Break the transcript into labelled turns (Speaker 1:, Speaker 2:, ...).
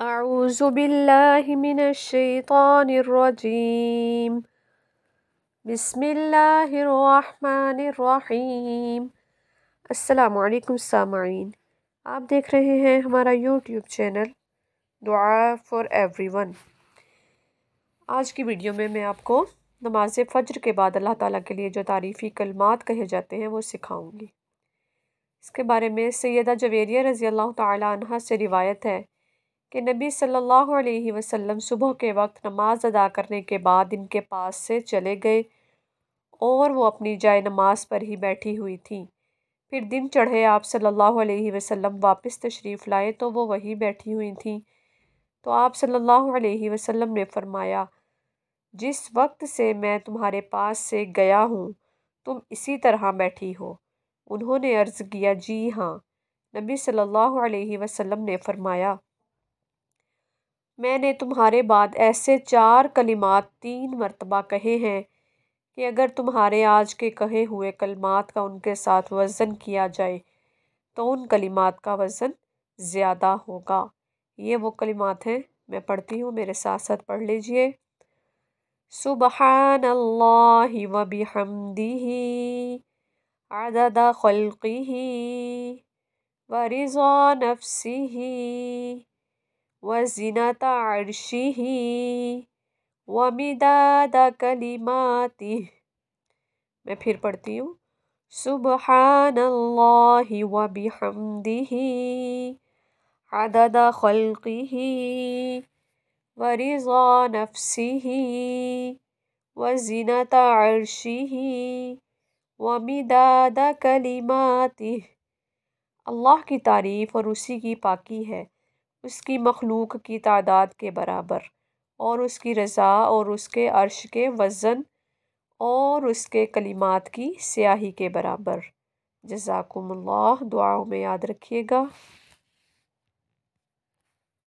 Speaker 1: من الشیطان الرجیم بسم اللہ السلام علیکم سامعین آپ دیکھ رہے ہیں ہمارا یوٹیوب چینل دعا فار ایوری ون آج کی ویڈیو میں میں آپ کو نماز فجر کے بعد اللہ تعالیٰ کے لیے جو تعریفی کلمات کہے جاتے ہیں وہ سکھاؤں گی اس کے بارے میں سیدہ جویریہ رضی اللہ تعالیٰ عنہ سے روایت ہے کہ نبی صلی اللہ علیہ وسلم صبح کے وقت نماز ادا کرنے کے بعد ان کے پاس سے چلے گئے اور وہ اپنی جائے نماز پر ہی بیٹھی ہوئی تھیں پھر دن چڑھے آپ صلی اللہ علیہ وسلم واپس تشریف لائے تو وہ وہی بیٹھی ہوئی تھیں تو آپ صلی اللہ علیہ وسلم نے فرمایا جس وقت سے میں تمہارے پاس سے گیا ہوں تم اسی طرح بیٹھی ہو انہوں نے عرض کیا جی ہاں نبی صلی اللہ علیہ وسلم نے فرمایا میں نے تمہارے بعد ایسے چار کلمات تین مرتبہ کہے ہیں کہ اگر تمہارے آج کے کہے ہوئے کلمات کا ان کے ساتھ وزن کیا جائے تو ان کلمات کا وزن زیادہ ہوگا یہ وہ کلمات ہیں میں پڑھتی ہوں میرے ساتھ ساتھ پڑھ لیجئے سبحان اللہ و بحمدہ عدد خلقہ و رضا نفسہ و عرشه ومداد کلماته میں پھر پڑھتی ہوں سبحان اللہ وبحمده عدد خلقه ورضا نفسه و عرشه ومداد کلماته اللہ کی تعریف اور اسی کی پاکی ہے اس کی مخلوق کی تعداد کے برابر اور اس کی رضا اور اس کے عرش کے وزن اور اس کے کلمات کی سیاہی کے برابر جزاکم اللہ دعاؤں میں یاد رکھیے گا